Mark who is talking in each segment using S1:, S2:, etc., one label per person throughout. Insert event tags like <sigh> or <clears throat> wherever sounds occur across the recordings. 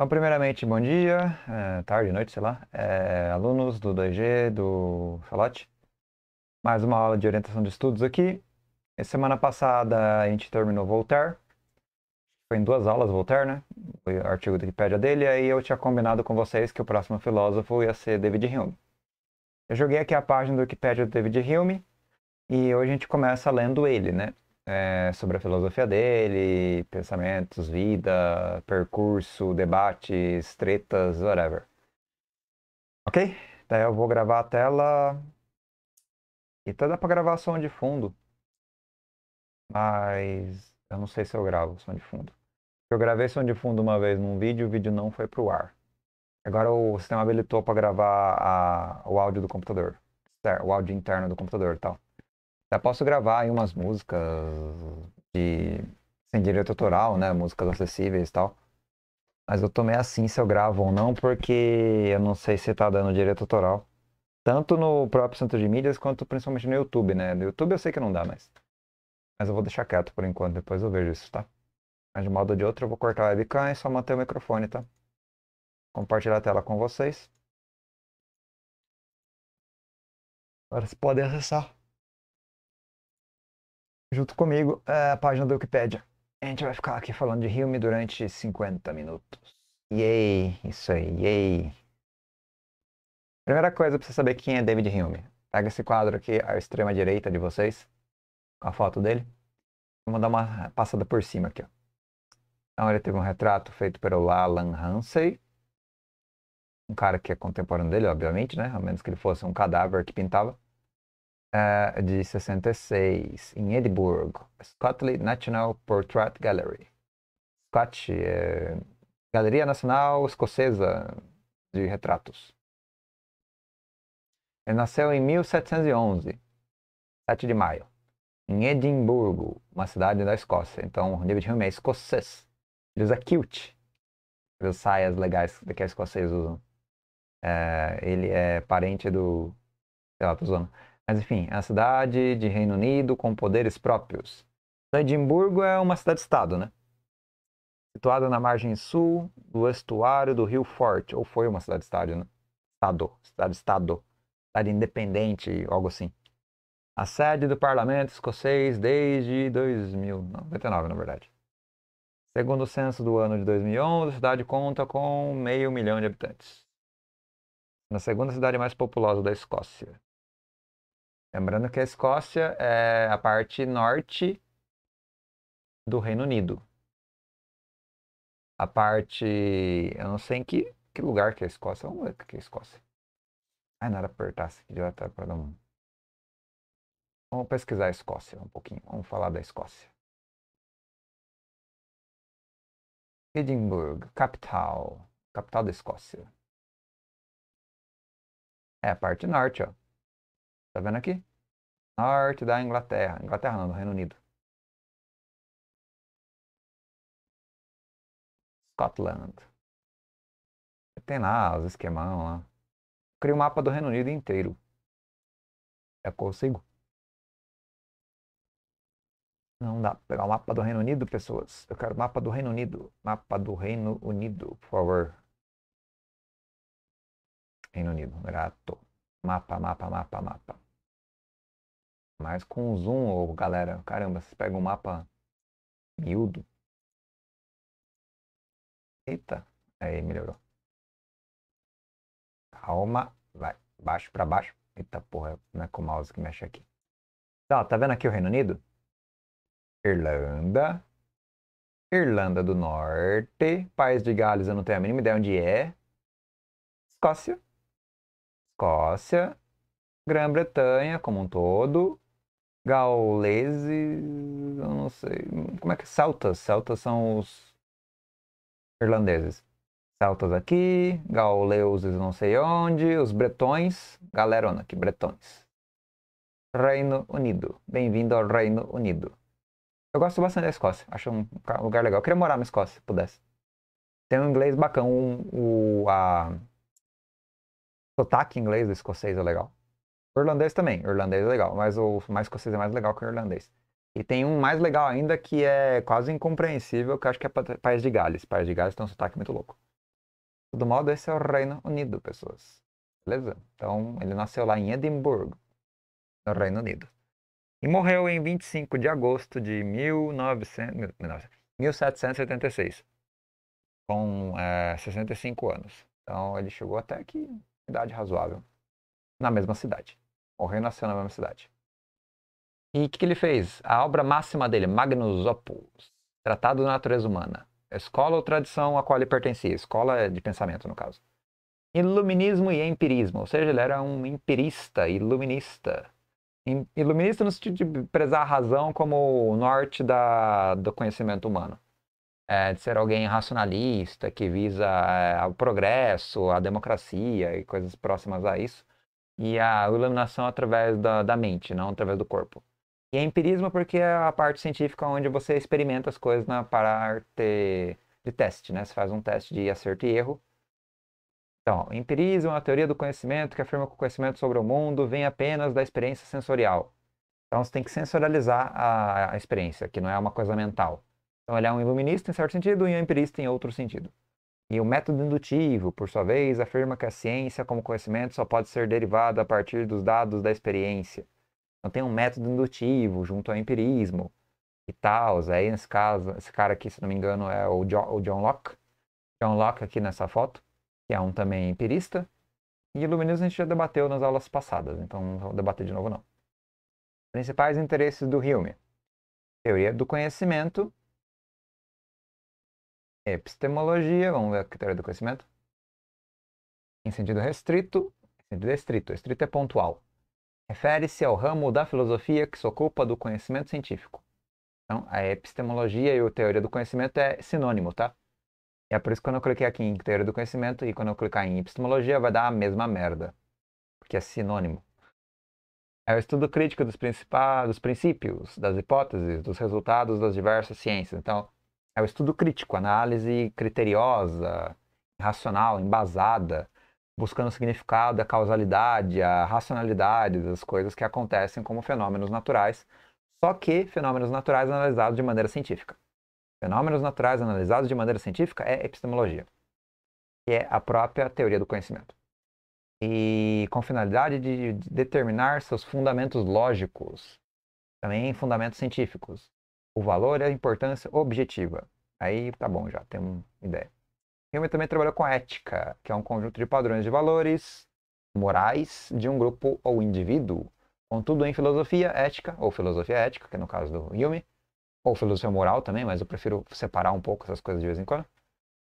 S1: Então, primeiramente, bom dia, é, tarde, noite, sei lá, é, alunos do 2G, do Salote. Mais uma aula de orientação de estudos aqui. E semana passada a gente terminou Voltaire. Foi em duas aulas Voltaire, né? Foi o artigo da Wikipédia dele. E aí eu tinha combinado com vocês que o próximo filósofo ia ser David Hume. Eu joguei aqui a página do Wikipédia do David Hume. E hoje a gente começa lendo ele, né? é, sobre a filosofia dele, pensamentos, vida, percurso, debates, tretas, whatever. Ok? Daí eu vou gravar a tela. E até dá pra gravar som de fundo. Mas eu não sei se eu gravo som de fundo. Eu gravei som de fundo uma vez num vídeo, o vídeo não foi pro ar. Agora o sistema habilitou para gravar a, o áudio do computador. O áudio interno do computador e tal. Já posso gravar aí umas músicas de, sem direito autoral, né? Músicas acessíveis e tal. Mas eu tomei assim se eu gravo ou não, porque eu não sei se tá dando direito autoral. Tanto no próprio centro de mídias, quanto principalmente no YouTube, né? No YouTube eu sei que não dá mais. Mas eu vou deixar quieto por enquanto, depois eu vejo isso, tá? Mas de modo ou de outro, eu vou
S2: cortar a webcam e só manter o microfone, tá? Compartilhar a tela com vocês. Agora vocês podem acessar junto comigo é, a página da Wikipedia. A gente vai ficar aqui falando de Hume durante
S1: 50 minutos. Yay, isso aí, yay. Primeira coisa pra você saber quem é David Hume. Pega esse quadro aqui à extrema direita de vocês, com a foto dele. Vamos dar uma passada por cima aqui. Ó. Então ele teve um retrato feito pelo Alan Hansey, um cara que é contemporâneo dele, obviamente, né? A menos que ele fosse um cadáver que pintava uh, de 66, em Edimburgo, Scotland National Portrait Gallery. Scott, é, Galeria Nacional Escocesa de Retratos. Ele nasceu em 1711, 7 de maio, em Edimburgo, uma cidade da Escócia. Então, o David Hume é escocês. Ele usa kilt, as saias legais que os escoceses usam. É, eh, ele é parente do. Sei lá, tô usando. Mas enfim, é a cidade de Reino Unido com poderes próprios. Edimburgo é uma cidade-estado, né? Situada na margem sul do estuário do Rio Forte, ou foi uma cidade-estado, né? Estado, cidade-estado, cidade independente, algo assim. A sede do parlamento escocês desde 2009, 99 na verdade. Segundo o censo do ano de 2011, a cidade conta com meio milhão de habitantes. Na segunda cidade mais populosa da Escócia. Lembrando que a Escócia é a parte norte do Reino Unido. A parte. Eu não sei em que, que lugar que é a Escócia. Vamos ver o que é a Escócia.
S2: Ai, nada apertasse aqui direto tá para todo um. Vamos pesquisar a Escócia um pouquinho. Vamos falar da Escócia. Edimburgo, capital. Capital da Escócia. É a parte norte, ó. Tá vendo aqui? Norte da Inglaterra. Inglaterra não, do Reino Unido. Scotland. Tem lá os esquemão lá. Crio o um mapa do Reino Unido inteiro. É eu consigo?
S1: Não dá pra pegar o mapa do Reino Unido, pessoas. Eu quero mapa do Reino Unido.
S2: Mapa do Reino Unido, por favor. Reino Unido, grato. Mapa, mapa, mapa, mapa. Mas com zoom, ô, galera, caramba, vocês pegam um mapa miúdo. Eita, aí melhorou. Calma, vai, baixo para baixo. Eita porra, não é com o mouse que mexe aqui. Tá, tá vendo aqui
S1: o Reino Unido? Irlanda, Irlanda do Norte, País de Gales, eu não tenho a mínima ideia onde é. Escócia, Escócia, Grã-Bretanha como um todo, gauleses, eu não sei, como é que é? Celtas, celtas são os irlandeses. Celtas aqui, gauleuses não sei onde, os bretões, galerona aqui, bretões. Reino Unido, bem-vindo ao Reino Unido. Eu gosto bastante da Escócia, acho um lugar legal. Eu queria morar na Escócia, se pudesse. Tem um inglês bacana, um, um, a sotaque inglês do escocês é legal. O irlandês também, o irlandês é legal, mas o mais escocês é mais legal que o irlandês. E tem um mais legal ainda que é quase incompreensível, que eu acho que é País de Gales. País de Gales tem um sotaque muito louco. De todo modo, esse é o Reino Unido, pessoas. Beleza? Então, ele nasceu lá em Edimburgo, no Reino Unido. E morreu em 25 de agosto de 1900, 1776, com é, eh, 65 anos. Então, ele chegou até aqui, idade razoável, na mesma cidade. Morreu e nasceu na mesma cidade. E o que, que, ele fez? A obra máxima dele, Magnus Opus, Tratado da Natureza Humana. É escola ou tradição a qual ele pertencia? Escola de pensamento, no caso. Iluminismo e empirismo, ou seja, ele era um empirista, iluminista. Iluminista no sentido de prezar a razão como o norte da, do conhecimento humano é, de ser alguém racionalista, que visa é, o progresso, a democracia e coisas próximas a isso, e a iluminação através da, da mente, não através do corpo. E é empirismo porque é a parte científica onde você experimenta as coisas na parte de teste, né? Você faz um teste de acerto e erro. Então, empirismo é uma teoria do conhecimento que afirma que o conhecimento sobre o mundo vem apenas da experiência sensorial. Então, você tem que sensorializar a, a experiência, que não é uma coisa mental. Então ele é um iluminista em certo sentido e um empirista em outro sentido. E o método indutivo, por sua vez, afirma que a ciência como conhecimento só pode ser derivada a partir dos dados da experiência. Então tem um método indutivo junto ao empirismo e tal. É aí nesse caso, esse cara aqui, se não me engano, é o John, Locke. John Locke aqui nessa foto, que é um também empirista. E iluminismo a gente já debateu nas aulas passadas, então não vou debater de novo não. Principais interesses
S2: do Hume. Teoria do conhecimento Epistemologia, vamos ver a critério do conhecimento. Em sentido restrito,
S1: em sentido estrito, estrito é pontual. Refere-se ao ramo da filosofia que se ocupa do conhecimento científico. Então, a epistemologia e a teoria do conhecimento é sinônimo, tá? E é por isso que quando eu cliquei aqui em teoria do conhecimento e quando eu clicar em epistemologia vai dar a mesma merda. Porque é sinônimo. É o estudo crítico dos, dos princípios, das hipóteses, dos resultados das diversas ciências. Então, é o estudo crítico, análise criteriosa, racional, embasada, buscando o significado, a causalidade, a racionalidade das coisas que acontecem como fenômenos naturais, só que fenômenos naturais analisados de maneira científica. Fenômenos naturais analisados de maneira científica é epistemologia, que é a própria teoria do conhecimento. E com finalidade de determinar seus fundamentos lógicos, também fundamentos científicos, o valor e a importância objetiva. Aí tá bom, já tem uma ideia. Hume também trabalhou com ética, que é um conjunto de padrões de valores morais de um grupo ou indivíduo. Contudo, em filosofia ética, ou filosofia ética, que é no caso do Hume, ou filosofia moral também, mas eu prefiro separar um pouco essas coisas de vez em quando,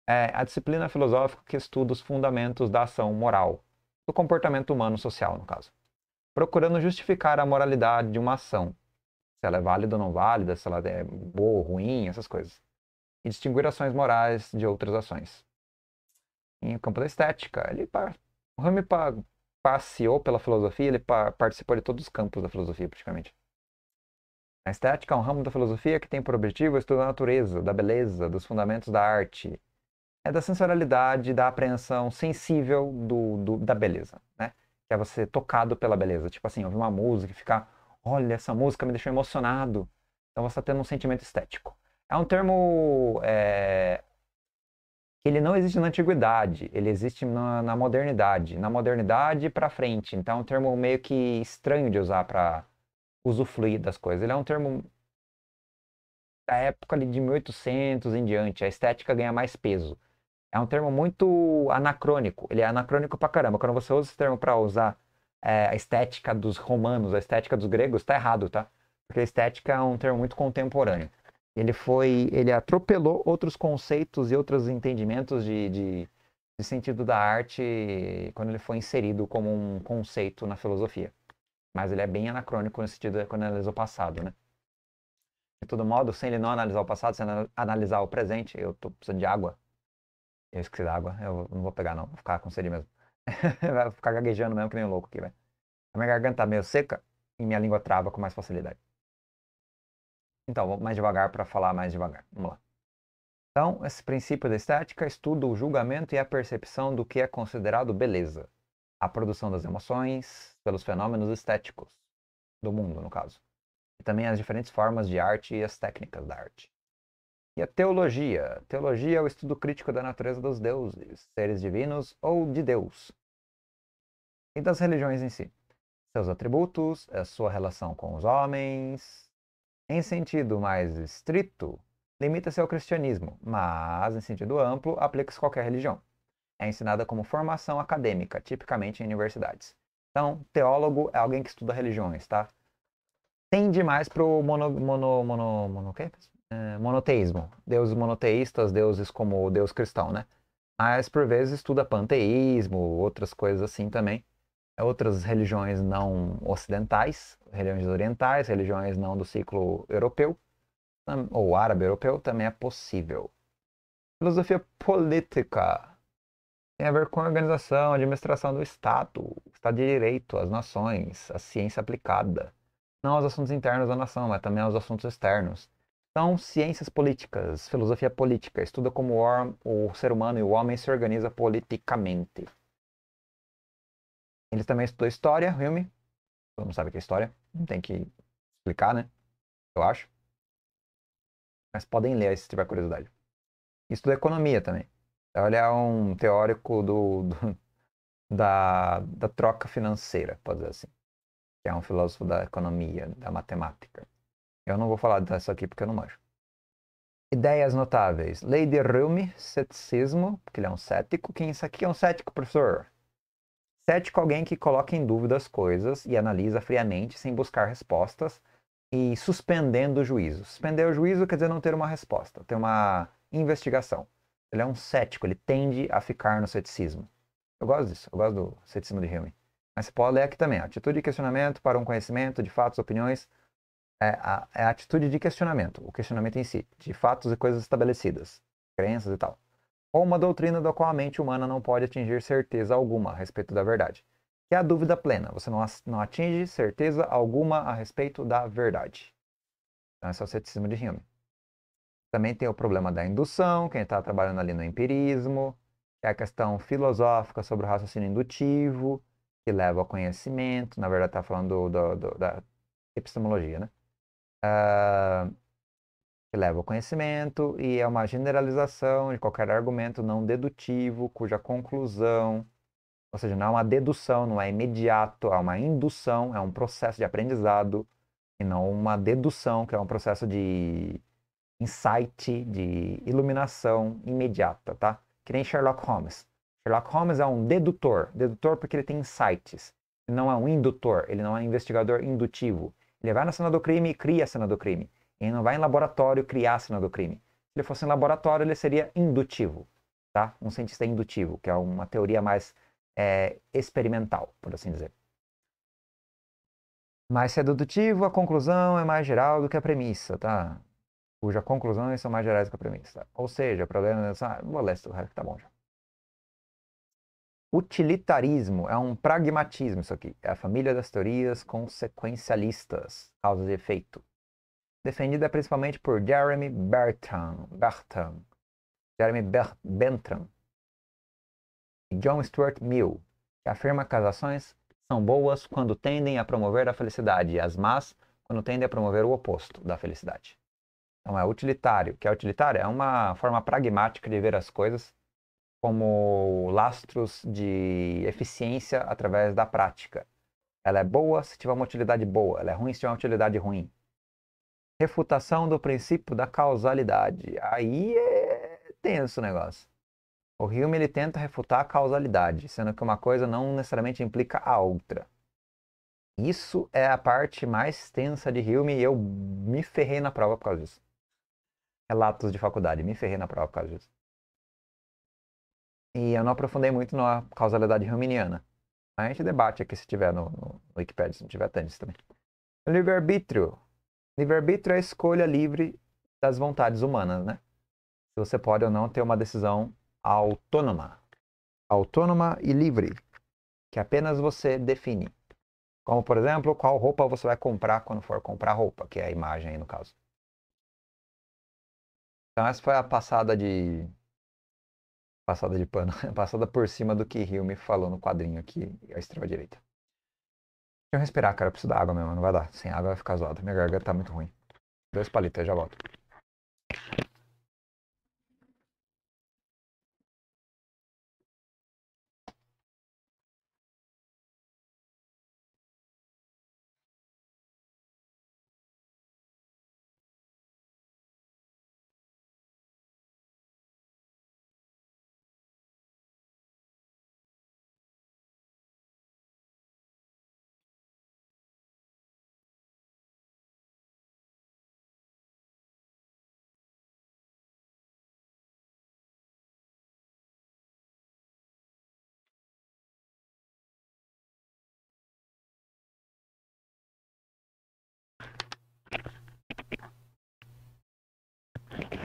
S1: é a disciplina filosófica que estuda os fundamentos da ação moral, do comportamento humano social, no caso, procurando justificar a moralidade de uma ação, se ela é válida ou não válida, se ela é boa ou ruim, essas coisas. E distinguir ações morais de outras ações. Em campo da estética, ele o Hume passeou pela filosofia, ele participou de todos os campos da filosofia, praticamente. A estética é um ramo da filosofia que tem por objetivo estudar a natureza, da beleza, dos fundamentos da arte, é da sensorialidade, da apreensão sensível do, do da beleza, né? Que é você tocado pela beleza. Tipo assim, ouvir uma música e ficar olha, essa música me deixou emocionado. Então você está tendo um sentimento estético. É um termo é, ele não existe na antiguidade, ele existe na, na modernidade. Na modernidade para frente. Então é um termo meio que estranho de usar para usufruir das coisas. Ele é um termo da época ali de 1800 em diante. A estética ganha mais peso. É um termo muito anacrônico. Ele é anacrônico pra caramba. Quando você usa esse termo para usar é, a estética dos romanos, a estética dos gregos, está errado, tá? Porque estética é um termo muito contemporâneo. Ele foi, ele atropelou outros conceitos e outros entendimentos de, de, de sentido da arte quando ele foi inserido como um conceito na filosofia. Mas ele é bem anacrônico no sentido de é quando analisa o passado, né? De todo modo, sem ele não analisar o passado, sem analisar o presente, eu tô precisando de água. Eu esqueci da água, eu não vou pegar não, vou ficar com sede mesmo. Vai ficar gaguejando mesmo que nem um louco aqui, velho. A minha garganta tá meio seca e minha língua trava com mais facilidade. Então, vou mais devagar para falar mais devagar. Vamos lá. Então, esse princípio da estética estuda o julgamento e a percepção do que é considerado beleza, a produção das emoções pelos fenômenos estéticos do mundo, no caso, e também as diferentes formas de arte e as técnicas da arte. E a teologia. Teologia é o estudo crítico da natureza dos deuses, seres divinos ou de Deus. E das religiões em si. Seus atributos, a sua relação com os homens. Em sentido mais estrito, limita-se ao cristianismo, mas, em sentido amplo, aplica-se a qualquer religião. É ensinada como formação acadêmica, tipicamente em universidades. Então, teólogo é alguém que estuda religiões, tá? Tende mais pro mono, mono, mono, mono, o eh, monoteísmo, deuses monoteístas, deuses como o deus cristão, né? Mas por vezes estuda panteísmo, outras coisas assim também, outras religiões não ocidentais, religiões orientais, religiões não do ciclo europeu ou árabe europeu também é possível. Filosofia política tem a ver com a organização, a administração do Estado, o Estado de Direito, as nações, a ciência aplicada. Não aos assuntos internos da nação, mas também aos assuntos externos. Então, ciências políticas, filosofia política, estuda como o, o ser humano e o homem se organiza politicamente. Ele também estudou história, Hume. Todo mundo sabe que é história, não tem que explicar, né? Eu acho. Mas podem ler se tiver curiosidade. Estuda economia também. Então, ele é um teórico do, do da, da troca financeira, pode dizer assim. Que é um filósofo da economia, da matemática. Eu não vou falar dessa aqui porque eu não manjo. Ideias notáveis. Lady Rumi, ceticismo, porque ele é um cético. Quem isso é aqui é um cético, professor? Cético é alguém que coloca em dúvida as coisas e analisa friamente, sem buscar respostas e suspendendo o juízo. Suspender o juízo quer dizer não ter uma resposta, ter uma investigação. Ele é um cético, ele tende a ficar no ceticismo. Eu gosto disso, eu gosto do ceticismo de Hume. Mas você pode ler aqui também. Atitude e questionamento para um conhecimento de fatos, opiniões é a, é a atitude de questionamento, o questionamento em si, de fatos e coisas estabelecidas, crenças e tal. Ou uma doutrina da qual a mente humana não pode atingir certeza alguma a respeito da verdade, que é a dúvida plena. Você não, não atinge certeza alguma a respeito da verdade. Então, esse é o ceticismo de Hume. Também tem o problema da indução, quem está trabalhando ali no empirismo, que é a questão filosófica sobre o raciocínio indutivo, que leva ao conhecimento, na verdade está falando do, do, do, da epistemologia, né? Ah, que leva ao conhecimento e é uma generalização de qualquer argumento não dedutivo, cuja conclusão, ou seja, não é uma dedução, não é imediato, é uma indução, é um processo de aprendizado e não uma dedução, que é um processo de insight, de iluminação imediata, tá? Que nem Sherlock Holmes. Sherlock Holmes é um dedutor, dedutor porque ele tem insights. Ele não é um indutor, ele não é um investigador indutivo. Ele vai na cena do crime e cria a cena do crime. Ele não vai em laboratório criar a cena do crime. Se ele fosse em laboratório, ele seria indutivo, tá? Um cientista indutivo, que é uma teoria mais é, experimental, por assim dizer. Mas se é dedutivo, a conclusão é mais geral do que a premissa, tá? Cuja conclusões são mais gerais do que a premissa. Ou seja, o problema é... Ah, vou ler esse que tá bom já utilitarismo, é um pragmatismo isso aqui. É a família das teorias consequencialistas, causa e efeito. Defendida principalmente por Jeremy Bertram, Jeremy Ber Bentham e John Stuart Mill, que afirma que as ações são boas quando tendem a promover a felicidade e as más quando tendem a promover o oposto da felicidade. Então é utilitário, que é utilitário é uma forma pragmática de ver as coisas como lastros de eficiência através da prática. Ela é boa se tiver uma utilidade boa, ela é ruim se tiver uma utilidade ruim. Refutação do princípio da causalidade. Aí é tenso o negócio. O Hume ele tenta refutar a causalidade, sendo que uma coisa não necessariamente implica a outra. Isso é a parte mais tensa de Hume e eu me ferrei na prova por causa disso. Relatos de faculdade, me ferrei na prova por causa disso. E eu não aprofundei muito na causalidade rominiana. A gente debate aqui se tiver no, no Wikipedia, se não tiver tanto também. Livre-arbítrio. Livre-arbítrio é a escolha livre das vontades humanas, né? Se você pode ou não ter uma decisão autônoma. Autônoma e livre, que apenas você define. Como, por exemplo, qual roupa você vai comprar quando for comprar roupa, que é a imagem aí no caso. Então, essa foi a passada de passada de pano, <laughs> passada por cima do que Rio me falou no quadrinho aqui, à extrema direita. Deixa eu respirar, cara, eu preciso da água mesmo, não vai dar. Sem água vai ficar zoado, minha garganta tá muito ruim.
S2: Dois palitos, eu já volto.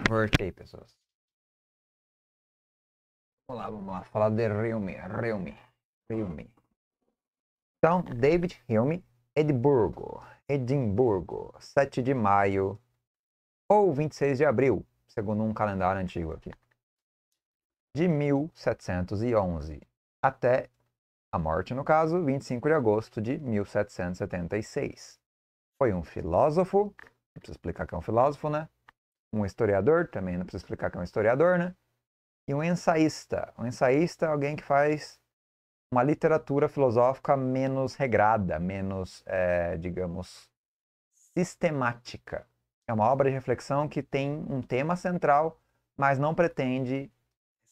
S2: Voltei, pessoas. Vamos lá, vamos lá. Falar de Realme. Realme. Realme.
S1: Então, David Realme, Edimburgo. Edimburgo. 7 de maio ou 26 de abril, segundo um calendário antigo aqui. De 1711 até a morte, no caso, 25 de agosto de 1776. Foi um filósofo, não preciso explicar que é um filósofo, né? um historiador, também não preciso explicar que é um historiador, né? E um ensaísta. Um ensaísta é alguém que faz uma literatura filosófica menos regrada, menos, é, digamos, sistemática. É uma obra de reflexão que tem um tema central, mas não pretende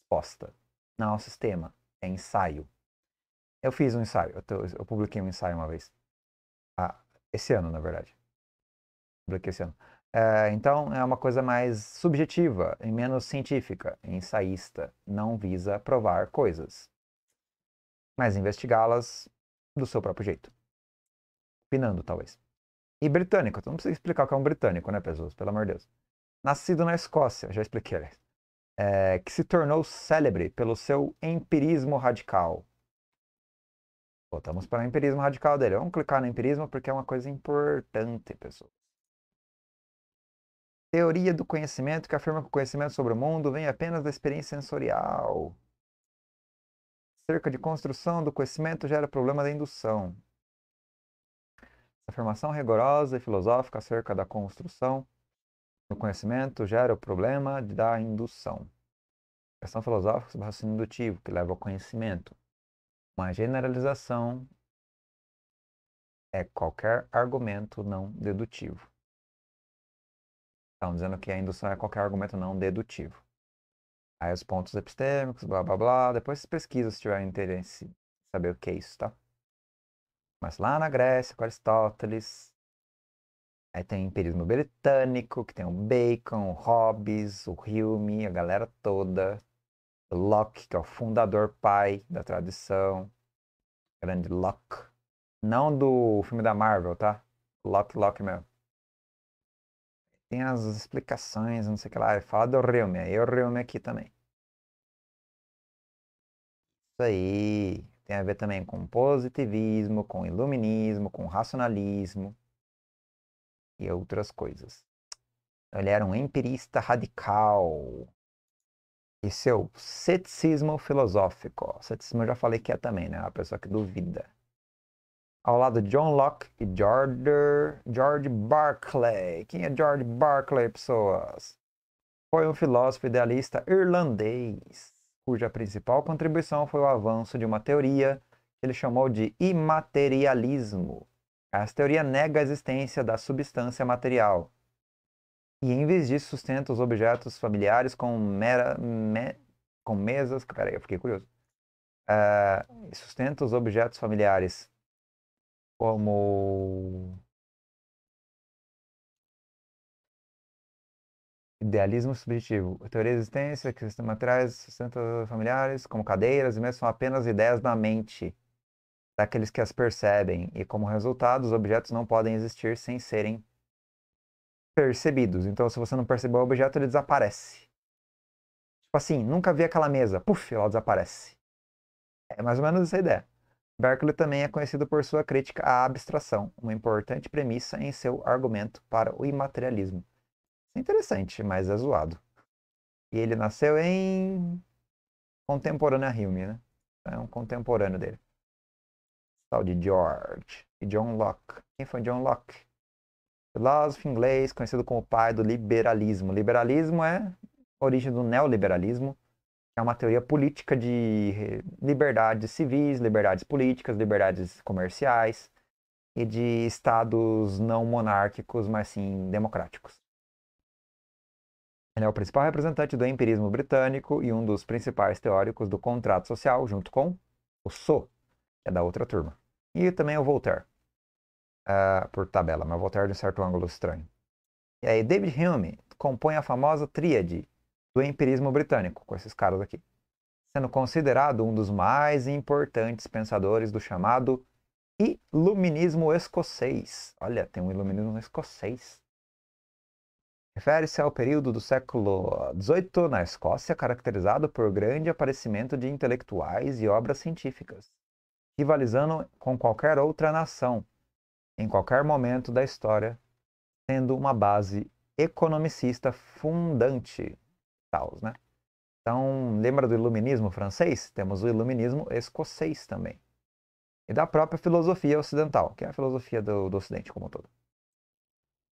S1: resposta. Não é um sistema, é ensaio. Eu fiz um ensaio, eu, tô, eu publiquei um ensaio uma vez. Ah, esse ano, na verdade. Publiquei esse ano. Eh, então, é uma coisa mais subjetiva e menos científica, ensaísta, não visa provar coisas, mas investigá-las do seu próprio jeito. Opinando, talvez. E britânico, então não precisa explicar o que é um britânico, né, pessoas? Pelo amor de Deus. Nascido na Escócia, já expliquei. É, que se tornou célebre pelo seu empirismo radical. Voltamos para o empirismo radical dele. Vamos clicar no empirismo porque é uma coisa importante, pessoas teoria do conhecimento que afirma que o conhecimento sobre o mundo vem apenas da experiência sensorial. Cerca de construção do conhecimento gera problema da indução. Essa afirmação rigorosa e filosófica acerca da construção do conhecimento gera o problema da indução. questão filosófica sobre raciocínio indutivo, que leva ao conhecimento. Uma generalização é qualquer argumento não dedutivo. Estão dizendo que a indução é qualquer argumento não dedutivo. Aí os pontos epistêmicos, blá blá blá. Depois pesquisa se tiver interesse em saber o que é isso, tá? Mas lá na Grécia, com Aristóteles. Aí tem o empirismo britânico, que tem o Bacon, o Hobbes, o Hume, a galera toda. O Locke, que é o fundador pai da tradição. Grande Locke. Não do filme da Marvel, tá? Locke, Locke mesmo tem as explicações, não sei o que lá. Fala do Reume, aí o Reume aqui também. Isso aí tem a ver também com positivismo, com iluminismo, com racionalismo e outras coisas. Ele era um empirista radical. E seu é ceticismo filosófico. Ceticismo eu já falei que é também, né? A pessoa que duvida ao lado de John Locke e George, George Barclay. Quem é George Barclay, pessoas? Foi um filósofo idealista irlandês, cuja principal contribuição foi o avanço de uma teoria que ele chamou de imaterialismo. Essa é teoria nega a existência da substância material e, em vez disso, sustenta os objetos familiares com, mera, me, com mesas. Peraí, eu fiquei curioso. Uh, sustenta os objetos familiares
S2: como idealismo subjetivo. A teoria da existência, que sistema traz,
S1: sustentos familiares, como cadeiras, e mesmo são apenas ideias da mente daqueles que as percebem, e como resultado, os objetos não podem existir sem serem percebidos. Então, se você não perceber o objeto, ele desaparece. Tipo assim, nunca vi aquela mesa, puf, ela desaparece. É mais ou menos essa ideia. Berkeley também é conhecido por sua crítica à abstração, uma importante premissa em seu argumento para o imaterialismo. É interessante, mas é zoado. E ele nasceu em contemporânea Hume, né? Então, é um contemporâneo dele. Tal de George e John Locke. Quem foi John Locke? Filósofo inglês, conhecido como pai do liberalismo. Liberalismo é origem do neoliberalismo, é uma teoria política de liberdades civis, liberdades políticas, liberdades comerciais e de estados não monárquicos, mas sim democráticos. Ele é o principal representante do empirismo britânico e um dos principais teóricos do contrato social, junto com o Só, que é da outra turma, e também o Voltaire, uh, por tabela, mas o Voltaire de um certo ângulo estranho. E aí, David Hume compõe a famosa tríade do empirismo britânico, com esses caras aqui, sendo considerado um dos mais importantes pensadores do chamado Iluminismo escocês. Olha, tem um iluminismo escocês. Refere-se ao período do século XVIII na Escócia, caracterizado por grande aparecimento de intelectuais e obras científicas, rivalizando com qualquer outra nação, em qualquer momento da história, sendo uma base economicista fundante tal, né? Então, lembra do iluminismo francês? Temos o iluminismo escocês também. E da própria filosofia ocidental, que é a filosofia do, do ocidente como um todo.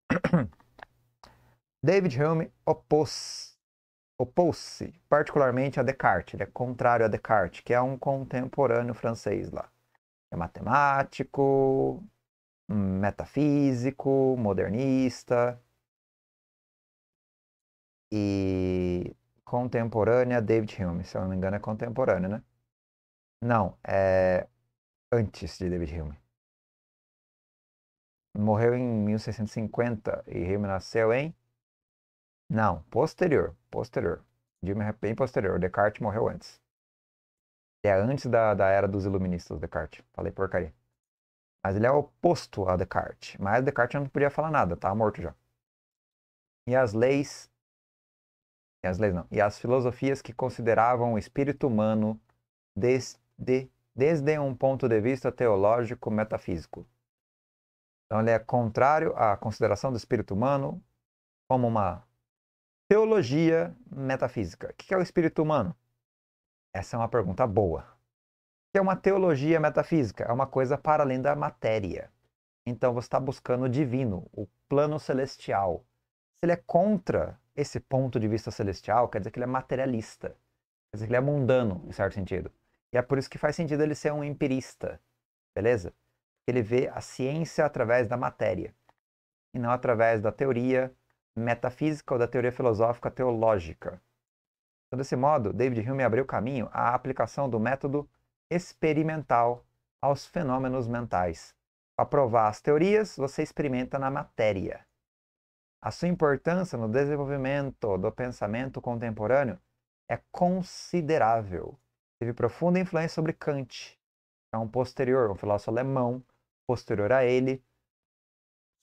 S1: <clears throat> David Hume opôs-se opôs particularmente a Descartes. Ele é contrário a Descartes, que é um contemporâneo francês lá. É matemático, metafísico, modernista, e contemporânea David Hume, se eu não me engano é contemporânea, né? Não, é antes de David Hume. Morreu em 1650 e Hume nasceu em Não, posterior, posterior. Hume é bem posterior, Descartes morreu antes. É antes da, da era dos iluministas, Descartes. Falei porcaria. Mas ele é oposto a Descartes. Mas Descartes não podia falar nada, tá morto já. E as leis e as leis não, e as filosofias que consideravam o espírito humano desde, desde um ponto de vista teológico metafísico. Então ele é contrário à consideração do espírito humano como uma teologia metafísica. O que é o espírito humano? Essa é uma pergunta boa. O que é uma teologia metafísica? É uma coisa para além da matéria. Então você está buscando o divino, o plano celestial. Se ele é contra esse ponto de vista celestial quer dizer que ele é materialista, quer dizer que ele é mundano, em certo sentido. E é por isso que faz sentido ele ser um empirista, beleza? Ele vê a ciência através da matéria, e não através da teoria metafísica ou da teoria filosófica teológica. Então, desse modo, David Hume abriu caminho à aplicação do método experimental aos fenômenos mentais. Para provar as teorias, você experimenta na matéria. A sua importância no desenvolvimento do pensamento contemporâneo é considerável. Teve profunda influência sobre Kant, que é um posterior, um filósofo alemão, posterior a ele,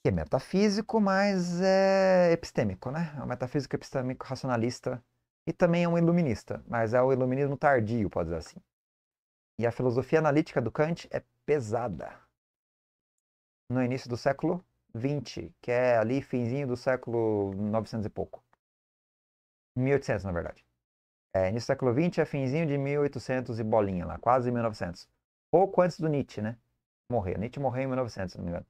S1: que é metafísico, mas é epistêmico, né? É um metafísico epistêmico racionalista e também é um iluminista, mas é o iluminismo tardio, pode dizer assim. E a filosofia analítica do Kant é pesada. No início do século 20, que é ali finzinho do século 900 e pouco. 1800, na verdade. É, início do século 20 é finzinho de 1800 e bolinha lá, quase 1900. Pouco antes do Nietzsche, né? Morrer. Nietzsche morreu em 1900, se não me engano.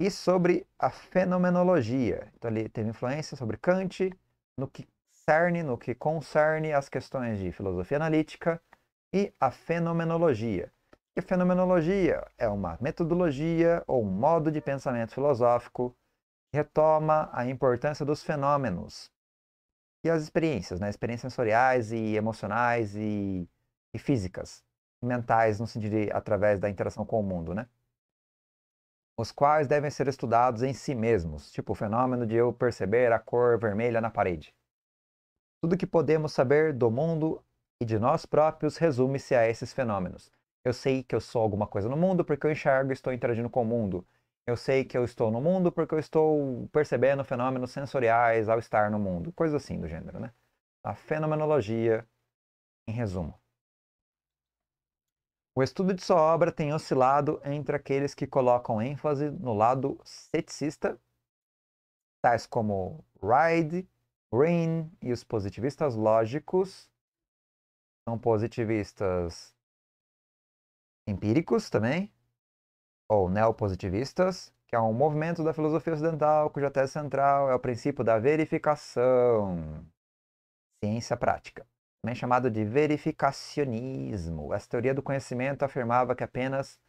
S1: E sobre a fenomenologia. Então ele teve influência sobre Kant, no que cerne, no que concerne as questões de filosofia analítica e a fenomenologia. E fenomenologia é uma metodologia ou um modo de pensamento filosófico que retoma a importância dos fenômenos e as experiências, né? experiências sensoriais e emocionais e, e físicas, e mentais, no sentido de através da interação com o mundo, né? os quais devem ser estudados em si mesmos, tipo o fenômeno de eu perceber a cor vermelha na parede. Tudo que podemos saber do mundo e de nós próprios resume-se a esses fenômenos. Eu sei que eu sou alguma coisa no mundo porque eu enxergo e estou interagindo com o mundo. Eu sei que eu estou no mundo porque eu estou percebendo fenômenos sensoriais ao estar no mundo. Coisa assim do gênero, né? A fenomenologia, em resumo. O estudo de sua obra tem oscilado entre aqueles que colocam ênfase no lado ceticista, tais como Ride, Green e os positivistas lógicos, são positivistas empíricos também, ou neopositivistas, que é um movimento da filosofia ocidental cuja tese central é o princípio da verificação, ciência prática, também chamado de verificacionismo. Essa teoria do conhecimento afirmava que apenas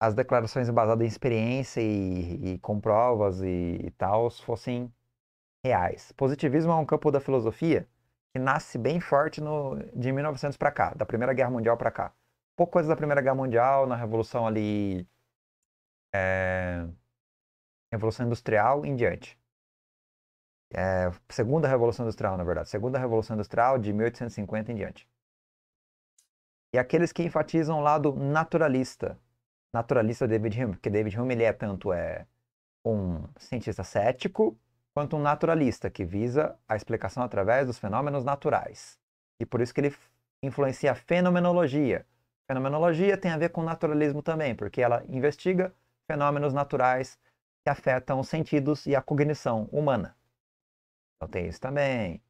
S1: as declarações baseadas em experiência e, e com provas e, e tal fossem reais. Positivismo é um campo da filosofia que nasce bem forte no, de 1900 para cá, da Primeira Guerra Mundial para cá pouco coisa da Primeira Guerra Mundial, na Revolução ali. É, Revolução Industrial em diante. É, segunda Revolução Industrial, na verdade. Segunda Revolução Industrial de 1850 em diante. E aqueles que enfatizam o lado naturalista. Naturalista David Hume, porque David Hume ele é tanto é um cientista cético quanto um naturalista que visa a explicação através dos fenômenos naturais. E por isso que ele influencia a fenomenologia, Fenomenologia tem a ver com naturalismo também, porque ela investiga fenômenos naturais que afetam os sentidos e a cognição humana. Então tem isso também.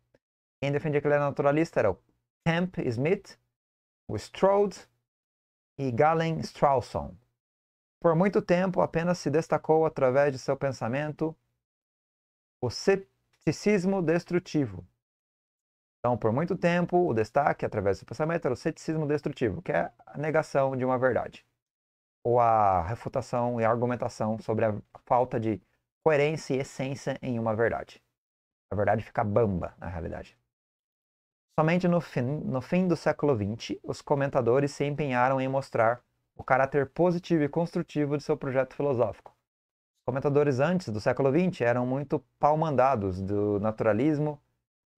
S1: Quem defendia que ele era naturalista era o Camp Smith, o Strode e Galen Strawson. Por muito tempo, apenas se destacou através de seu pensamento o cepticismo destrutivo, então, por muito tempo, o destaque através do pensamento era o ceticismo destrutivo, que é a negação de uma verdade, ou a refutação e a argumentação sobre a falta de coerência e essência em uma verdade. A verdade fica bamba, na realidade. Somente no fim, no fim do século XX, os comentadores se empenharam em mostrar o caráter positivo e construtivo de seu projeto filosófico. Os comentadores antes do século XX eram muito palmandados do naturalismo,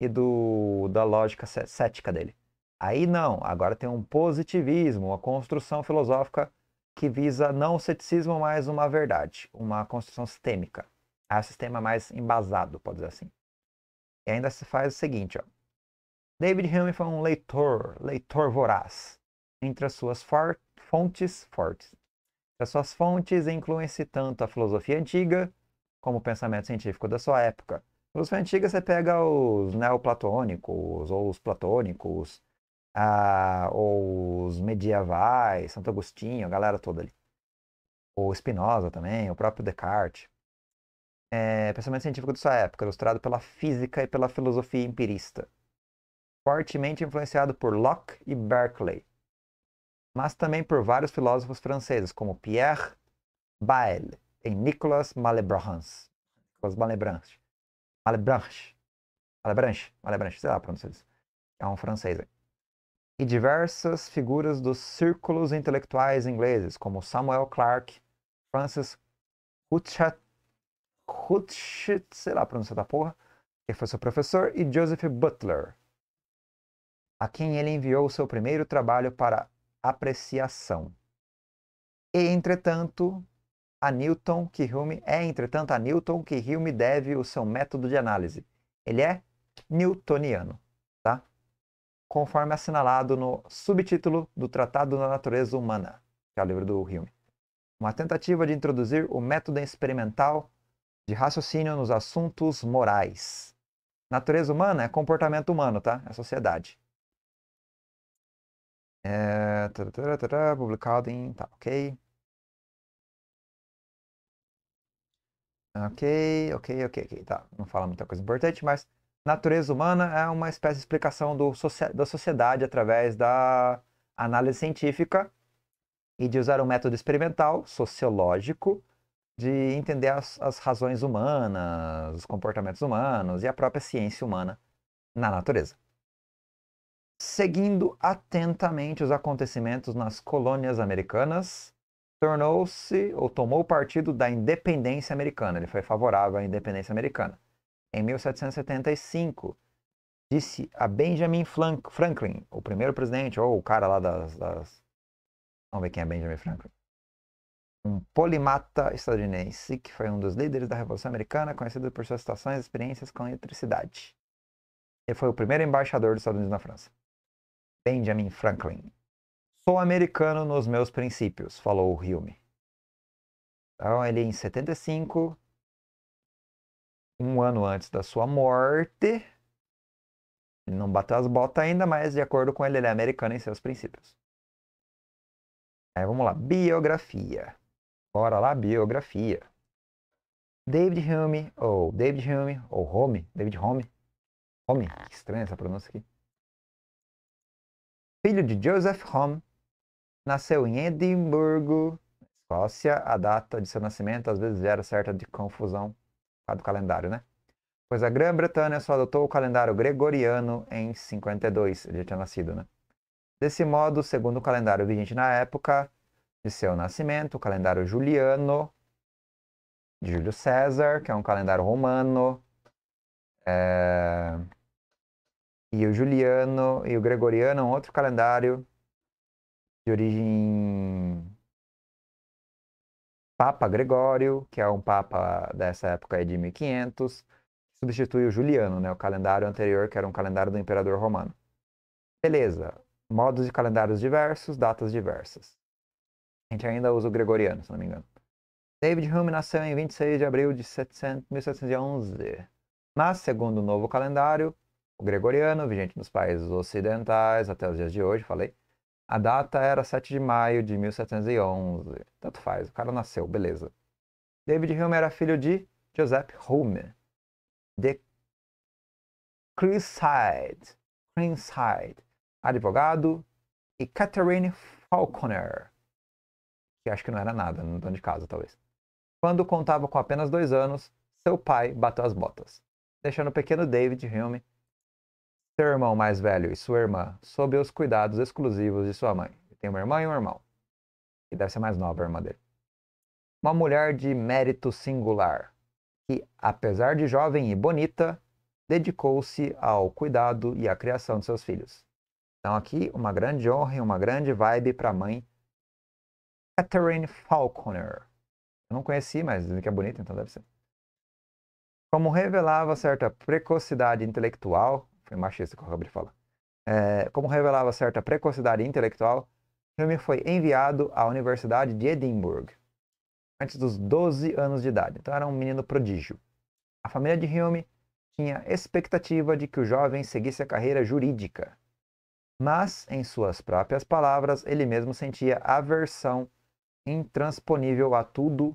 S1: e do, da lógica cética dele. Aí não, agora tem um positivismo, uma construção filosófica que visa não o ceticismo, mas uma verdade, uma construção sistêmica. É o sistema mais embasado, pode dizer assim. E ainda se faz o seguinte, ó. David Hume foi um leitor, leitor voraz. Entre as suas for fontes fortes. As suas fontes incluem-se tanto a filosofia antiga, como o pensamento científico da sua época, Filosofia antiga você pega os neoplatônicos, ou os platônicos, ah, ou os medievais, Santo Agostinho, a galera toda ali. Ou Spinoza também, o próprio Descartes. É, pensamento científico de sua época, ilustrado pela física e pela filosofia empirista. Fortemente influenciado por Locke e Berkeley, mas também por vários filósofos franceses, como Pierre Bayle e Nicolas Malebranche. Nicolas Malebranche Alebranche, Alebranche, Alebranche, sei lá a pronúncia disso. É um francês, velho. E diversas figuras dos círculos intelectuais ingleses, como Samuel Clarke, Francis Hutchett, Hutchett, sei lá a pronúncia da porra, que foi seu professor, e Joseph Butler, a quem ele enviou seu primeiro trabalho para apreciação. E, entretanto, a Newton que Hume é, entretanto, a Newton que Hume deve o seu método de análise. Ele é newtoniano, tá? Conforme assinalado no subtítulo do Tratado da Natureza Humana, que é o livro do Hume. Uma tentativa de introduzir o método experimental de raciocínio nos assuntos morais. Natureza humana é comportamento humano, tá? É
S2: sociedade. É... Publicado em. Tá, ok. Ok,
S1: ok, ok, ok. Tá, não fala muita coisa importante, mas natureza humana é uma espécie de explicação do, da sociedade através da análise científica e de usar um método experimental, sociológico, de entender as, as razões humanas, os comportamentos humanos e a própria ciência humana na natureza. Seguindo atentamente os acontecimentos nas colônias americanas, tornou-se ou tomou partido da independência americana. Ele foi favorável à independência americana. Em 1775, disse a Benjamin Franklin, o primeiro presidente, ou o cara lá das, das... Vamos ver quem é Benjamin Franklin. Um polimata estadunidense que foi um dos líderes da Revolução Americana, conhecido por suas citações e experiências com eletricidade. Ele foi o primeiro embaixador dos Estados Unidos na França. Benjamin Franklin. Sou americano nos meus princípios, falou o Hume. Então, ele em 75, um ano antes da sua morte, ele não bateu as botas ainda, mas de acordo com ele, ele é americano em seus princípios. Aí vamos lá, biografia. Bora lá, biografia. David Hume, ou David Hume, ou Home, David Home. Home, que estranha essa pronúncia aqui. Filho de Joseph Home, Nasceu em Edimburgo, Escócia. A data de seu nascimento às vezes era certa de confusão do calendário, né? Pois a Grã-Bretanha só adotou o calendário gregoriano em 52. Ele já tinha nascido, né? Desse modo, segundo o calendário vigente na época de seu nascimento, o calendário juliano de Júlio César, que é um calendário romano, é... e o juliano e o gregoriano, é um outro calendário de origem Papa Gregório, que é um papa dessa época de 1500, substitui o Juliano, né, o calendário anterior, que era um calendário do imperador romano. Beleza, modos de calendários diversos, datas diversas. A gente ainda usa o gregoriano, se não me engano. David Hume nasceu em 26 de abril de 700, 1711. Mas, segundo o novo calendário, o gregoriano, vigente nos países ocidentais até os dias de hoje, falei, a data era 7 de maio de 1711. Tanto faz, o cara nasceu, beleza. David Hume era filho de Joseph Hume, de Creeside, Creeside, advogado, e Catherine Falconer, que acho que não era nada, não dono de casa, talvez. Quando contava com apenas dois anos, seu pai bateu as botas, deixando o pequeno David Hume seu irmão mais velho e sua irmã sob os cuidados exclusivos de sua mãe. tem uma irmã e um irmão. E deve ser mais nova a irmã dele. Uma mulher de mérito singular, que, apesar de jovem e bonita, dedicou-se ao cuidado e à criação de seus filhos. Então, aqui, uma grande honra e uma grande vibe para a mãe Catherine Falconer. Eu não conheci, mas dizem que é bonita, então deve ser. Como revelava certa precocidade intelectual, foi é machista que eu acabei de falar. É, como revelava certa precocidade intelectual, o foi enviado à Universidade de Edimburgo antes dos 12 anos de idade, então era um menino prodígio. A família de Hume tinha expectativa de que o jovem seguisse a carreira jurídica, mas, em suas próprias palavras, ele mesmo sentia aversão intransponível a tudo,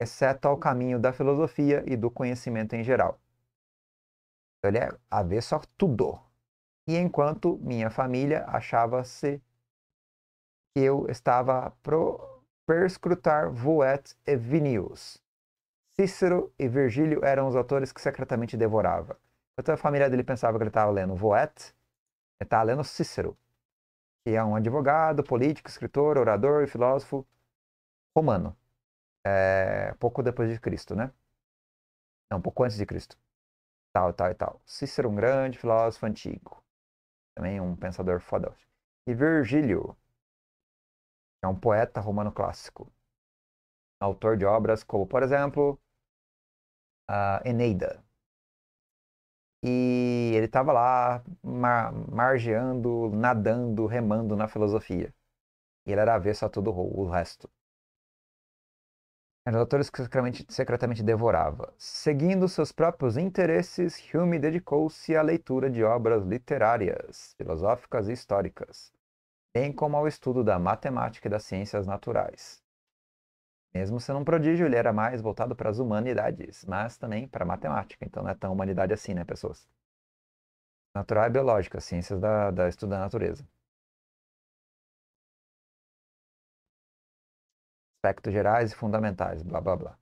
S1: exceto ao caminho da filosofia e do conhecimento em geral. Ele é haver sortudo. E enquanto minha família achava-se que eu estava pro perscrutar voet e vinius. Cícero e Virgílio eram os autores que secretamente devorava. Então a família dele pensava que ele estava lendo Voet, ele estava lendo Cícero, que é um advogado, político, escritor, orador e filósofo romano. É, pouco depois de Cristo, né? Não, pouco antes de Cristo tal, tal e tal. Cícero, um grande filósofo antigo. Também um pensador fodão. E Virgílio, é um poeta romano clássico. Autor de obras como, por exemplo, a Eneida. E ele estava lá mar margeando, nadando, remando na filosofia. E ele era avesso a todo o resto. Eram autores que secretamente devorava. Seguindo seus próprios interesses, Hume dedicou-se à leitura de obras literárias, filosóficas e históricas, bem como ao estudo da matemática e das ciências naturais. Mesmo sendo um prodígio, ele era mais voltado para as humanidades, mas também para a matemática, então não é tão humanidade assim, né, pessoas? Natural e é
S2: biológica, ciências da, da estudo da natureza. aspectos gerais e fundamentais, blá blá blá.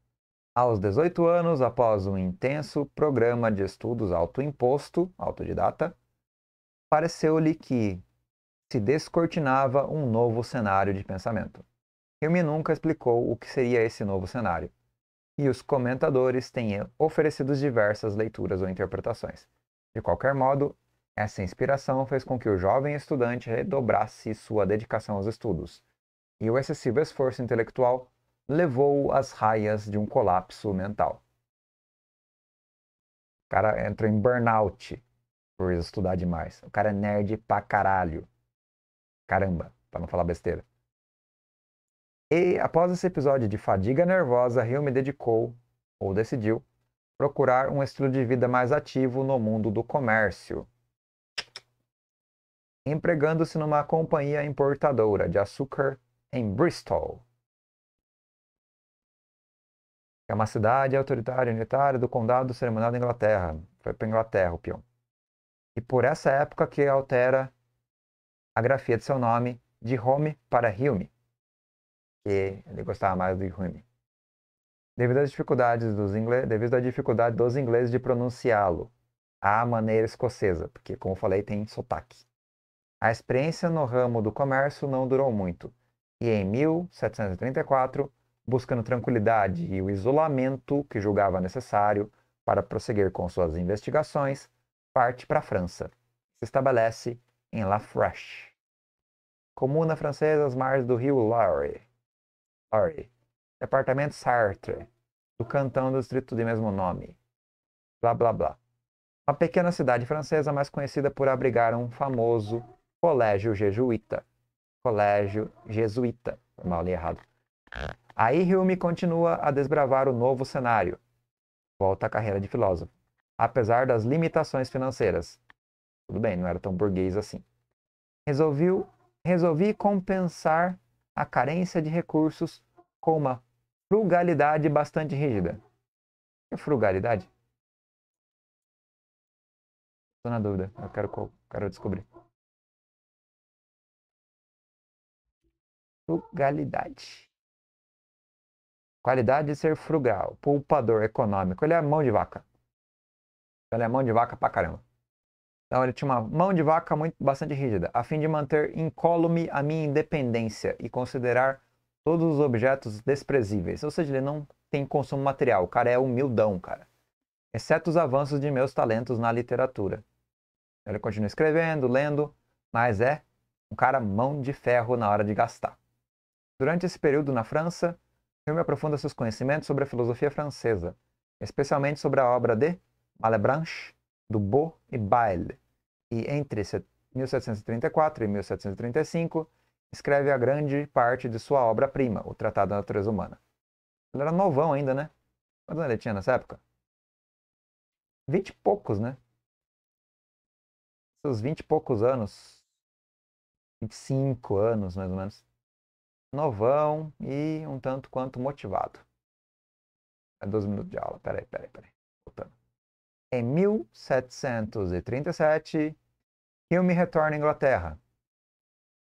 S2: Aos 18
S1: anos, após um intenso programa de estudos autoimposto, autodidata, pareceu-lhe que se descortinava um novo cenário de pensamento. Hume nunca explicou o que seria esse novo cenário, e os comentadores têm oferecido diversas leituras ou interpretações. De qualquer modo, essa inspiração fez com que o jovem estudante redobrasse sua dedicação aos estudos, e o excessivo esforço intelectual levou às raias de um colapso mental. O cara entra em burnout por estudar demais. O cara é nerd pra caralho. Caramba, pra não falar besteira. E após esse episódio de fadiga nervosa, Rio me dedicou, ou decidiu, procurar um estilo de vida mais ativo no mundo do comércio, empregando-se numa companhia importadora de açúcar em Bristol. É uma cidade autoritária unitária do condado do cerimonial da Inglaterra. Foi para Inglaterra o peão. E por essa época que altera a grafia de seu nome de Home para Hilme. Que ele gostava mais do Hilme. Devido às dificuldades dos devido à dificuldade dos ingleses de pronunciá-lo à maneira escocesa, porque como falei tem sotaque. A experiência no ramo do comércio não durou muito e em 1734, buscando tranquilidade e o isolamento que julgava necessário para prosseguir com suas investigações, parte para a França. Se estabelece em La Fraîche, comuna francesa às margens do rio Loire, Loire departamento Sartre, do cantão do distrito de mesmo nome. Blá blá blá. Uma pequena cidade francesa mais conhecida por abrigar um famoso colégio jesuíta colégio jesuíta. Mal li errado. Aí Hume continua a desbravar o novo cenário. Volta à carreira de filósofo. Apesar das limitações financeiras. Tudo bem, não era tão burguês assim. Resolviu, resolvi compensar a carência de recursos com uma frugalidade bastante rígida.
S2: Que frugalidade? Estou na dúvida, eu quero, quero descobrir. frugalidade. Qualidade de é ser frugal, poupador,
S1: econômico. Ele é mão de vaca. Ele é mão de vaca pra caramba. Então ele tinha uma mão de vaca muito, bastante rígida, a fim de manter incólume a minha independência e considerar todos os objetos desprezíveis. Ou seja, ele não tem consumo material. O cara é humildão, cara. Exceto os avanços de meus talentos na literatura. Ele continua escrevendo, lendo, mas é um cara mão de ferro na hora de gastar. Durante esse período na França, Hume aprofunda seus conhecimentos sobre a filosofia francesa, especialmente sobre a obra de Malebranche, Dubois e Bayle, e entre 1734 e 1735 escreve a grande parte de sua obra-prima, o Tratado da Natureza Humana. Ele era novão ainda, né? Quantos anos ele tinha nessa
S2: época? Vinte e poucos, né? Seus vinte e poucos anos. vinte e cinco anos, mais ou menos
S1: novão e um tanto quanto motivado. É 12 minutos de aula, peraí, peraí, peraí. Voltando. Em 1737, Hume retorna à Inglaterra.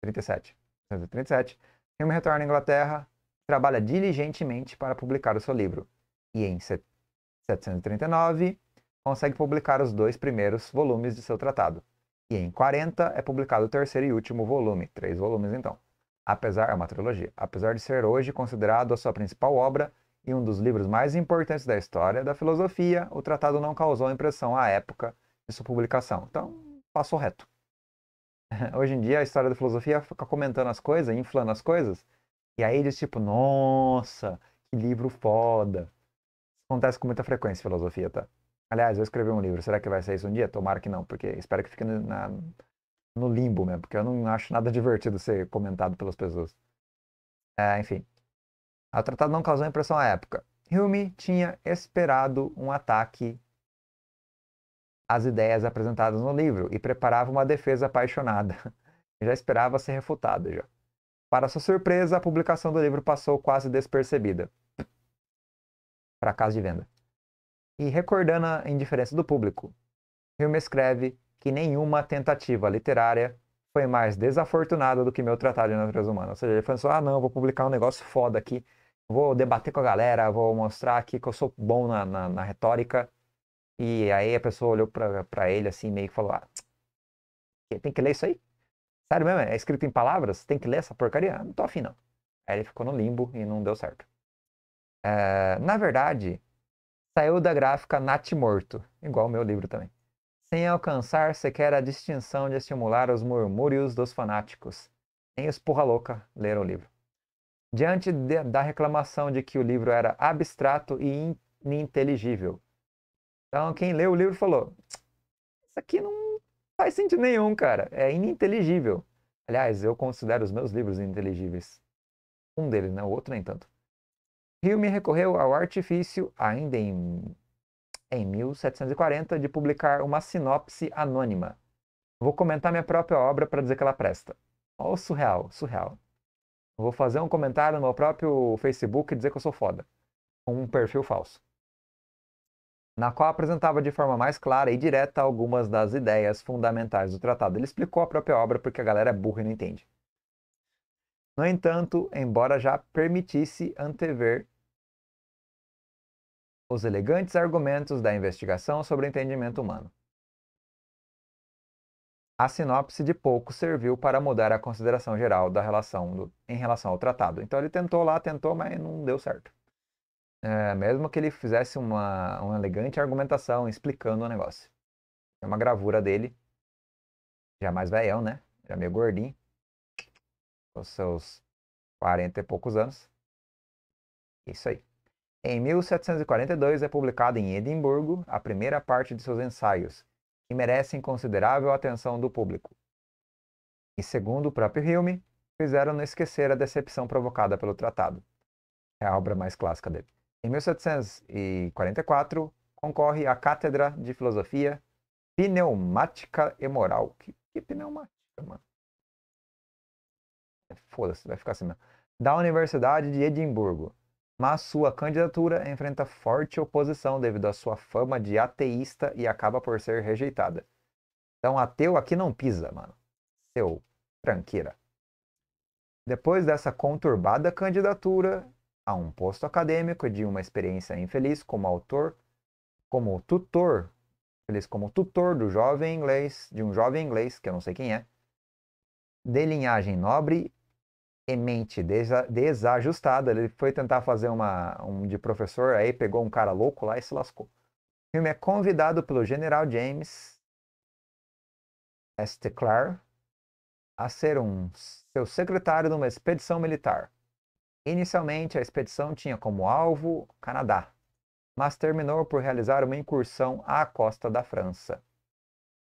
S1: 37. 1737, Hume retorna à Inglaterra, trabalha diligentemente para publicar o seu livro. E em 1739, consegue publicar os dois primeiros volumes de seu tratado. E em 40 é publicado o terceiro e último volume, três volumes então apesar é uma trilogia, apesar de ser hoje considerado a sua principal obra e um dos livros mais importantes da história da filosofia, o tratado não causou impressão à época de sua publicação. Então, passou reto. <laughs> Hoje em dia a história da filosofia fica comentando as coisas, inflando as coisas, e aí eles tipo, nossa, que livro foda. Acontece com muita frequência filosofia, tá? Aliás, eu escrevi um livro. Será que vai sair isso um dia? Tomara que não, porque espero que fique na, no limbo mesmo, porque eu não acho nada divertido ser comentado pelas pessoas. É, enfim. O tratado não causou impressão à época. Hume tinha esperado um ataque às ideias apresentadas no livro e preparava uma defesa apaixonada. <laughs> já esperava ser refutada já. Para sua surpresa, a publicação do livro passou quase despercebida. Fracasso de venda. E recordando a indiferença do público, Hume escreve que nenhuma tentativa literária foi mais desafortunada do que meu tratado de natureza humana. Ou seja, ele falou: assim, ah não, vou publicar um negócio foda aqui, vou debater com a galera, vou mostrar aqui que eu sou bom na, na, na retórica. E aí a pessoa olhou para ele assim, meio que falou, ah, tem que ler isso aí? Sério mesmo? É escrito em palavras? Tem que ler essa porcaria? Ah, não tô afim, não. Aí ele ficou no limbo e não deu certo. É, na verdade, saiu da gráfica nat morto, igual o meu livro também. Sem alcançar sequer a distinção de estimular os murmúrios dos fanáticos. Nem os porra louca leram o livro. Diante de, da reclamação de que o livro era abstrato e ininteligível. Então, quem leu o livro falou: Isso aqui não faz sentido nenhum, cara. É ininteligível. Aliás, eu considero os meus livros ininteligíveis. Um deles, né? O outro nem tanto. Hume recorreu ao artifício, ainda em em 1740, de publicar uma sinopse anônima. Vou comentar minha própria obra para dizer que ela presta. Ó, oh, surreal, surreal. Vou fazer um comentário no meu próprio Facebook e dizer que eu sou foda. Com um perfil falso. Na qual apresentava de forma mais clara e direta algumas das ideias fundamentais do tratado. Ele explicou a própria obra porque a galera é burra e não entende. No entanto, embora já permitisse antever os elegantes argumentos da investigação sobre o entendimento humano. A sinopse de pouco serviu para mudar a consideração geral da relação do, em relação ao tratado. Então ele tentou lá, tentou, mas não deu certo. É, mesmo que ele fizesse uma, uma elegante argumentação explicando o negócio. É uma gravura dele, já mais velhão, né? Já meio gordinho, com seus 40 e poucos anos. Isso aí. Em 1742 é publicada em Edimburgo a primeira parte de seus ensaios, que merecem considerável atenção do público. E segundo o próprio Hume, fizeram não esquecer a decepção provocada pelo tratado. É a obra mais clássica dele. Em 1744, concorre à Cátedra de Filosofia Pneumática e Moral. Que, que pneumática, mano? Foda-se, vai ficar assim mesmo. Da Universidade de Edimburgo mas sua candidatura enfrenta forte oposição devido à sua fama de ateísta e acaba por ser rejeitada. Então, ateu aqui não pisa, mano. Seu tranqueira. Depois dessa conturbada candidatura a um posto acadêmico de uma experiência infeliz como autor, como tutor, feliz como tutor do jovem inglês, de um jovem inglês que eu não sei quem é, de linhagem nobre demente, desajustada Ele foi tentar fazer uma, um de professor, aí pegou um cara louco lá e se lascou. O filme é convidado pelo general James S. Clare a ser um seu secretário numa expedição militar. Inicialmente, a expedição tinha como alvo Canadá, mas terminou por realizar uma incursão à costa da França.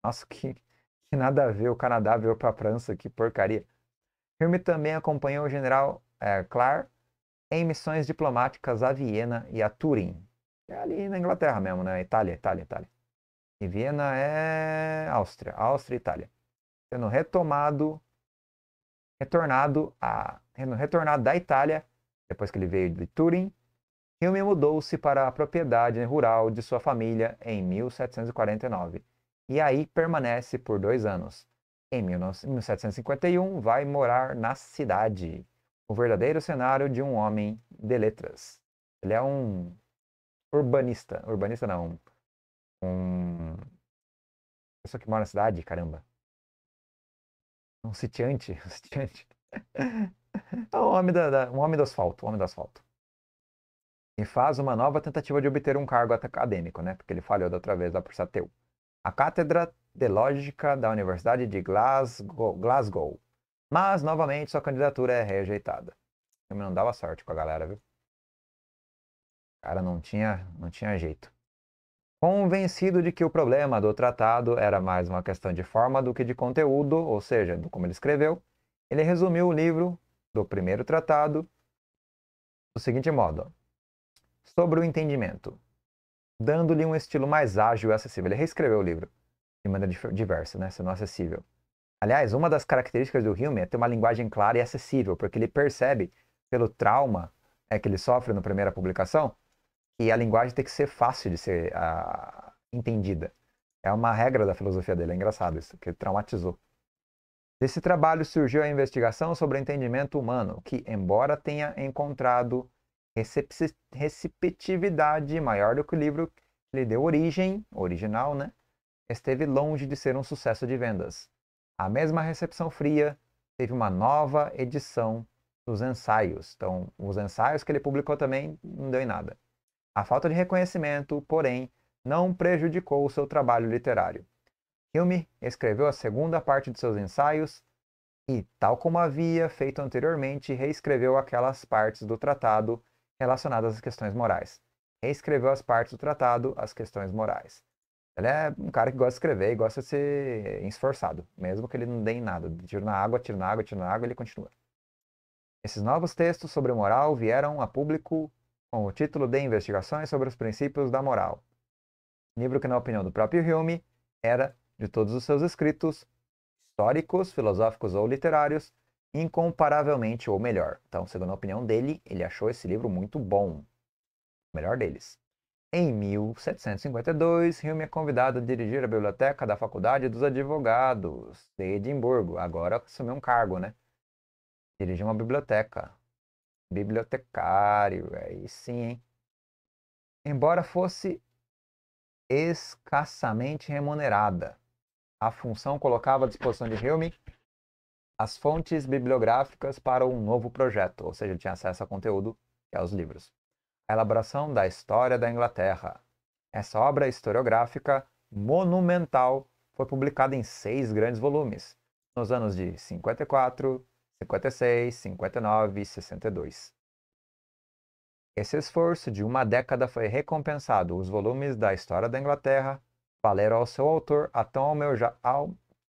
S1: Nossa, que, que nada a ver, o Canadá veio para a França, que porcaria. Hirme também acompanhou o general é, Clark em missões diplomáticas a Viena e a Turim. É ali na Inglaterra mesmo, né? Itália, Itália, Itália. E Viena é Áustria, Áustria e Itália. Sendo retomado, retornado a, retornado da Itália, depois que ele veio de Turim, Hilme mudou-se para a propriedade rural de sua família em 1749 e aí permanece por dois anos em 1751 vai morar na cidade. O verdadeiro cenário de um homem de letras. Ele é um urbanista. Urbanista não. Um. Pessoa que mora na cidade, caramba. Um sitiante. <laughs> Um sitiante. É um homem, da, da, um homem do asfalto. Um homem do asfalto. E faz uma nova tentativa de obter um cargo acadêmico, né? Porque ele falhou da outra vez lá por Sateu a Cátedra de Lógica da Universidade de Glasgow, Glasgow. Mas, novamente, sua candidatura é rejeitada. Eu não dava sorte com a galera, viu? Cara, não tinha, não tinha jeito. Convencido de que o problema do tratado era mais uma questão de forma do que de conteúdo, ou seja, do como ele escreveu, ele resumiu o livro do primeiro tratado do seguinte modo: Sobre o entendimento dando-lhe um estilo mais ágil e acessível. Ele reescreveu o livro de maneira diversa, né? sendo acessível. Aliás, uma das características do Hume é ter uma linguagem clara e acessível, porque ele percebe, pelo trauma é, que ele sofre na primeira publicação, que a linguagem tem que ser fácil de ser a, ah, entendida. É uma regra da filosofia dele, é engraçado isso, que traumatizou. Desse trabalho surgiu a investigação sobre o entendimento humano, que, embora tenha encontrado receptividade maior do que o livro que lhe deu origem, original, né? Esteve longe de ser um sucesso de vendas. A mesma recepção fria teve uma nova edição dos ensaios. Então, os ensaios que ele publicou também não deu em nada. A falta de reconhecimento, porém, não prejudicou o seu trabalho literário. Hume escreveu a segunda parte de seus ensaios e, tal como havia feito anteriormente, reescreveu aquelas partes do tratado relacionadas às questões morais. Reescreveu as partes do tratado as questões morais. Ele é um cara que gosta de escrever e gosta de ser esforçado, mesmo que ele não dê em nada. Tiro na água, tiro na água, tiro na água, ele continua. Esses novos textos sobre moral vieram a público com o título de Investigações sobre os Princípios da Moral. Livro que, na opinião do próprio Hume, era, de todos os seus escritos, históricos, filosóficos ou literários, incomparavelmente ou melhor. Então, segundo a opinião dele, ele achou esse livro muito bom. O melhor deles. Em 1752, Hume é convidado a dirigir a biblioteca da Faculdade dos Advogados de Edimburgo. Agora assumiu um cargo, né? Dirigir uma biblioteca. Bibliotecário, é aí sim, hein? Embora fosse escassamente remunerada, a função colocava à disposição de Hume as fontes bibliográficas para um novo projeto, ou seja, tinha acesso a conteúdo e aos é livros. A elaboração da história da Inglaterra. Essa obra historiográfica monumental foi publicada em seis grandes volumes, nos anos de 54, 56, 59 e 62. Esse esforço de uma década foi recompensado. Os volumes da História da Inglaterra valeram ao seu autor a tão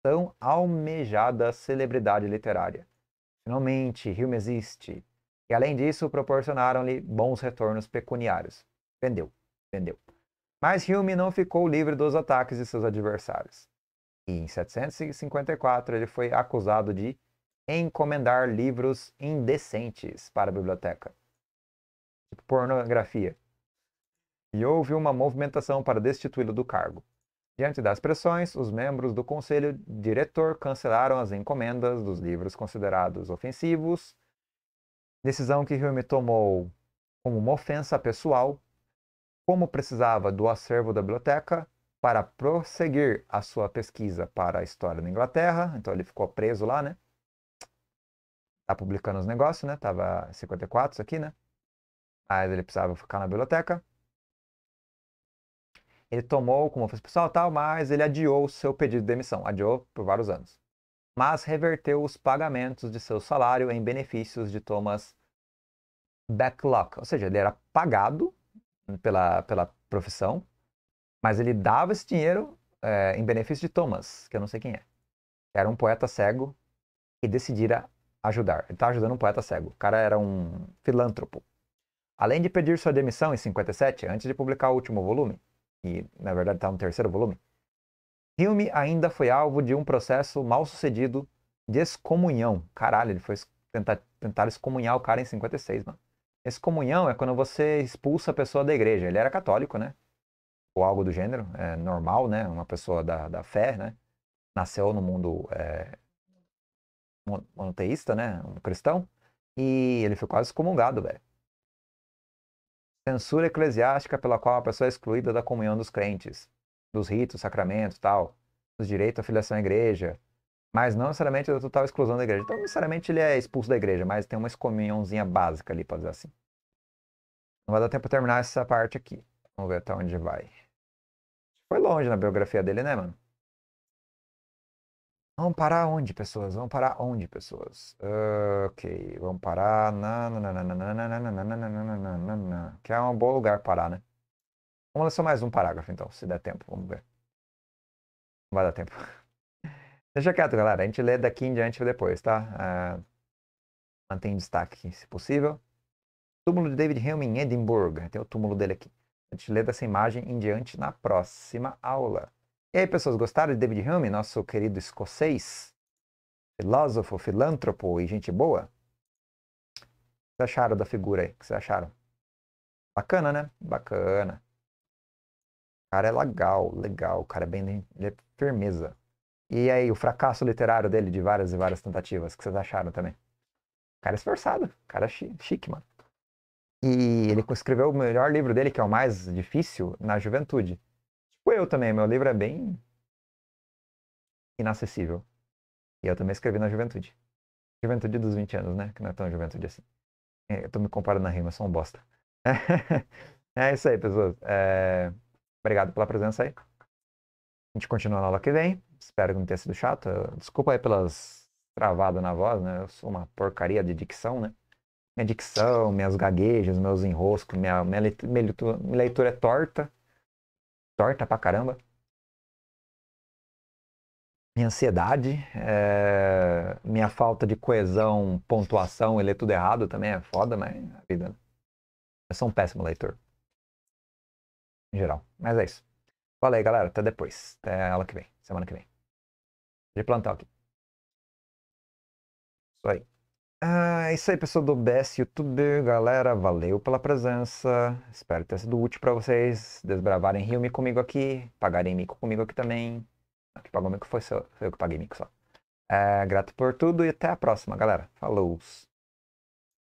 S1: tão almejada celebridade literária. Finalmente, Hume existe. E além disso, proporcionaram-lhe bons retornos pecuniários. Vendeu, vendeu. Mas Hume não ficou livre dos ataques de seus adversários. E em 754 ele foi acusado de encomendar livros indecentes para a biblioteca. Tipo pornografia. E houve uma movimentação para destituí-lo do cargo. Diante das pressões, os membros do conselho diretor cancelaram as encomendas dos livros considerados ofensivos, decisão que Hume tomou como uma ofensa pessoal, como precisava do acervo da biblioteca para prosseguir a sua pesquisa para a história da Inglaterra, então ele ficou preso lá, né? Tá publicando os negócios, né? Tava 54 isso aqui, né? Mas ele precisava ficar na biblioteca ele tomou como ofício pessoal tal, mas ele adiou o seu pedido de demissão, adiou por vários anos. Mas reverteu os pagamentos de seu salário em benefícios de Thomas Backlock, ou seja, ele era pagado pela, pela profissão, mas ele dava esse dinheiro é, em benefício de Thomas, que eu não sei quem é. Era um poeta cego e decidira ajudar. Ele está ajudando um poeta cego. O cara era um filântropo. Além de pedir sua demissão em 57, antes de publicar o último volume, que na verdade está no terceiro volume, Hilme ainda foi alvo de um processo mal sucedido de excomunhão. Caralho, ele foi tentar, tentar excomunhar o cara em 56, mano. Excomunhão é quando você expulsa a pessoa da igreja. Ele era católico, né? Ou algo do gênero. É normal, né? Uma pessoa da, da fé, né? Nasceu no mundo é, monoteísta, né? Um cristão. E ele foi quase excomungado, velho censura eclesiástica pela qual a pessoa é excluída da comunhão dos crentes, dos ritos, sacramentos, tal, dos direitos à filiação à igreja, mas não necessariamente da total exclusão da igreja. Então, necessariamente ele é expulso da igreja, mas tem uma excomunhãozinha básica
S2: ali, pode dizer assim. Não vai dar tempo para terminar essa parte aqui. Vamos ver até onde vai. Foi longe na biografia dele, né, mano?
S1: Vão parar onde, pessoas? Vão parar onde, pessoas? Ok, vão parar na, na, na, na, na, na, na, que é um bom lugar parar, né? Vamos ler só mais um parágrafo, então, se der tempo. Vamos ver. Não vai dar tempo. Deixa quieto, galera. A gente lê daqui em diante depois, tá? mantém destaque, se possível. Túmulo de David Hume em Edinburgh. Tem o túmulo dele aqui. A gente lê dessa imagem em diante na próxima aula. E aí, pessoas, gostaram de David Hume, nosso querido escocês? Filósofo, filântropo e gente boa? O que acharam da figura aí? O que vocês acharam? Bacana, né? Bacana. O cara é legal, legal. O cara é bem. Ele é firmeza. E aí, o fracasso literário dele de várias e várias tentativas, o que vocês acharam também? O cara é esforçado, o cara é chique, mano. E ele escreveu o melhor livro dele, que é o mais difícil, na juventude. O tipo eu também, meu livro é bem inacessível. E eu também escrevi na juventude. Juventude dos 20 anos, né? Que não é tão juventude assim. É, eu tô me comparando na rima, sou um bosta. <laughs> é isso aí, pessoas. É... Obrigado pela presença aí. A gente continua na aula que vem. Espero que não tenha sido chato. Desculpa aí pelas travadas na voz, né? Eu sou uma porcaria de dicção, né? Minha dicção, minhas gaguejas, meus enroscos, minha, minha, leitura, minha leitura é torta torta pra caramba. Minha ansiedade, é... minha falta de coesão, pontuação, ele é tudo errado também é foda, mas a vida. Né? Eu sou um péssimo leitor. Em geral. Mas é isso. Fala aí, galera. Até depois. Até aula que vem. Semana que vem. De plantar aqui. Isso aí. Ah, é isso aí, pessoal do BS YouTube. Galera, valeu pela presença. Espero ter sido útil para vocês desbravarem Rio comigo aqui, pagarem mico comigo aqui também. aqui pagou mico foi, seu, foi eu que paguei mico só. É, grato por tudo e até a próxima, galera. Falou!